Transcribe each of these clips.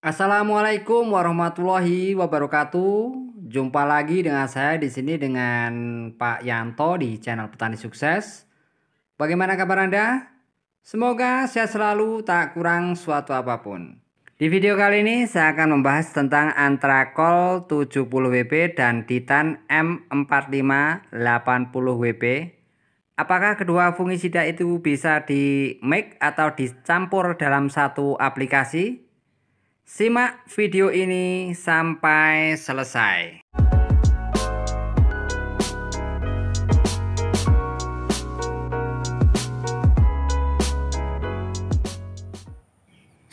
Assalamualaikum warahmatullahi wabarakatuh. Jumpa lagi dengan saya di sini dengan Pak Yanto di channel Petani Sukses. Bagaimana kabar Anda? Semoga sehat selalu tak kurang suatu apapun. Di video kali ini saya akan membahas tentang Antrakol 70WP dan Titan M4580WP. Apakah kedua fungisida itu bisa di make atau dicampur dalam satu aplikasi? Simak video ini sampai selesai.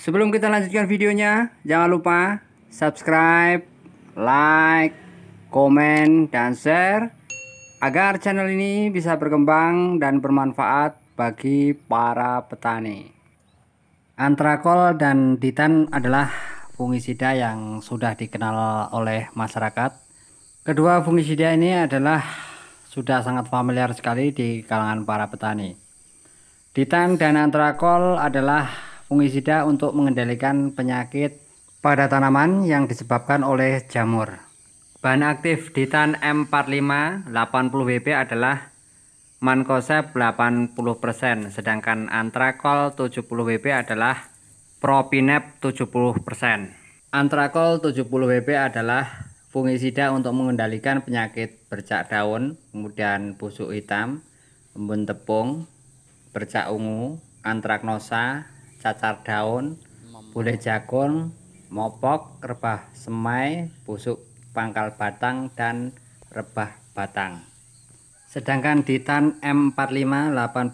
Sebelum kita lanjutkan videonya, jangan lupa subscribe, like, komen, dan share agar channel ini bisa berkembang dan bermanfaat bagi para petani. Antrakol dan Titan adalah fungisida yang sudah dikenal oleh masyarakat. Kedua fungisida ini adalah sudah sangat familiar sekali di kalangan para petani. Ditan dan antrakol adalah fungisida untuk mengendalikan penyakit pada tanaman yang disebabkan oleh jamur. Bahan aktif ditan M45 80 WP adalah mankosep 80%, sedangkan antrakol 70 WP adalah propinep 70%. Antrakol 70 WP adalah fungisida untuk mengendalikan penyakit bercak daun, kemudian busuk hitam, embun tepung, bercak ungu, antraknosa, cacar daun, bule jagung, mopok, rebah semai, busuk pangkal batang, dan rebah batang. Sedangkan ditan M45 80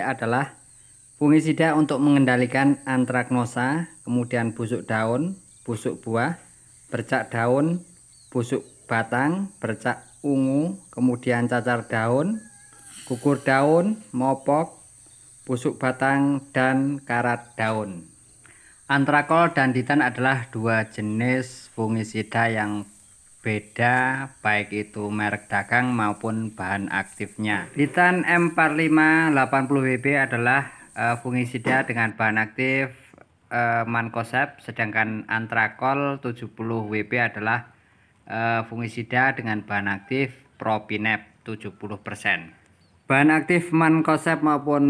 adalah Fungisida untuk mengendalikan antraknosa, kemudian busuk daun, busuk buah, bercak daun, busuk batang, bercak ungu, kemudian cacar daun, kukur daun, mopok, busuk batang, dan karat daun. Antrakol dan ditan adalah dua jenis fungisida yang beda baik itu merek dagang maupun bahan aktifnya. Ditan m 4580 80WB adalah uh, fungisida dengan bahan aktif uh, mankosep sedangkan antrakol 70 WP adalah uh, fungisida dengan bahan aktif propinep 70%. Bahan aktif mankosep maupun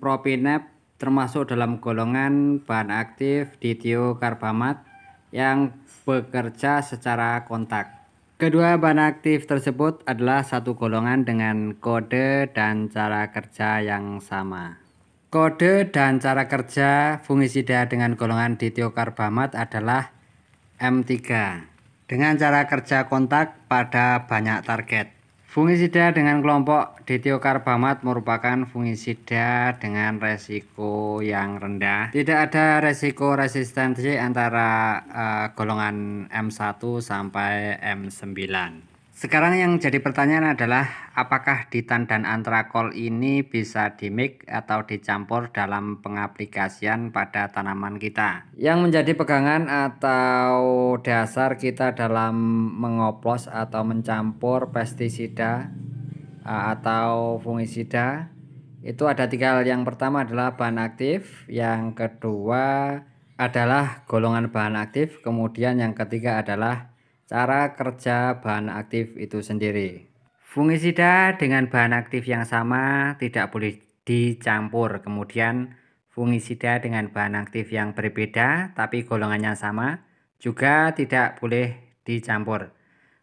propinep termasuk dalam golongan bahan aktif ditiokarbamat yang bekerja secara kontak. Kedua bahan aktif tersebut adalah satu golongan dengan kode dan cara kerja yang sama. Kode dan cara kerja fungisida dengan golongan ditiokarbamat adalah M3 dengan cara kerja kontak pada banyak target. Fungisida dengan kelompok ditiokarbamat merupakan fungisida dengan resiko yang rendah. Tidak ada resiko resistensi antara uh, golongan M1 sampai M9. Sekarang yang jadi pertanyaan adalah apakah ditan dan antrakol ini bisa dimik atau dicampur dalam pengaplikasian pada tanaman kita. Yang menjadi pegangan atau dasar kita dalam mengoplos atau mencampur pestisida atau fungisida itu ada tiga hal. Yang pertama adalah bahan aktif, yang kedua adalah golongan bahan aktif, kemudian yang ketiga adalah cara kerja bahan aktif itu sendiri. Fungisida dengan bahan aktif yang sama tidak boleh dicampur. Kemudian fungisida dengan bahan aktif yang berbeda tapi golongannya sama juga tidak boleh dicampur.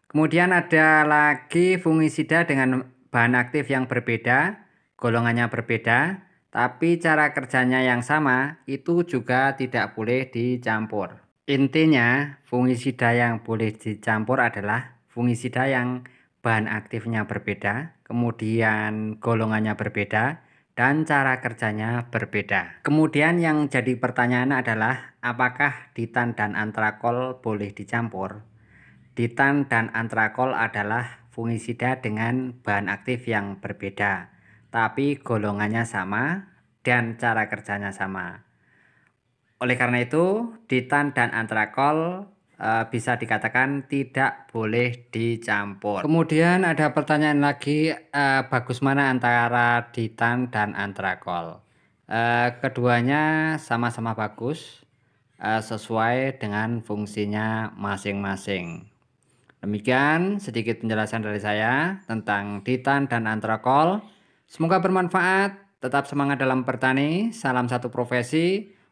Kemudian ada lagi fungisida dengan bahan aktif yang berbeda, golongannya berbeda, tapi cara kerjanya yang sama itu juga tidak boleh dicampur. Intinya, fungisida yang boleh dicampur adalah fungisida yang bahan aktifnya berbeda, kemudian golongannya berbeda, dan cara kerjanya berbeda. Kemudian yang jadi pertanyaan adalah apakah ditan dan antrakol boleh dicampur? Ditan dan antrakol adalah fungisida dengan bahan aktif yang berbeda, tapi golongannya sama dan cara kerjanya sama. Oleh karena itu, ditan dan antrakol e, bisa dikatakan tidak boleh dicampur. Kemudian ada pertanyaan lagi, e, bagus mana antara ditan dan antrakol? E, keduanya sama-sama bagus, e, sesuai dengan fungsinya masing-masing. Demikian sedikit penjelasan dari saya tentang ditan dan antrakol. Semoga bermanfaat. Tetap semangat dalam bertani. Salam satu profesi.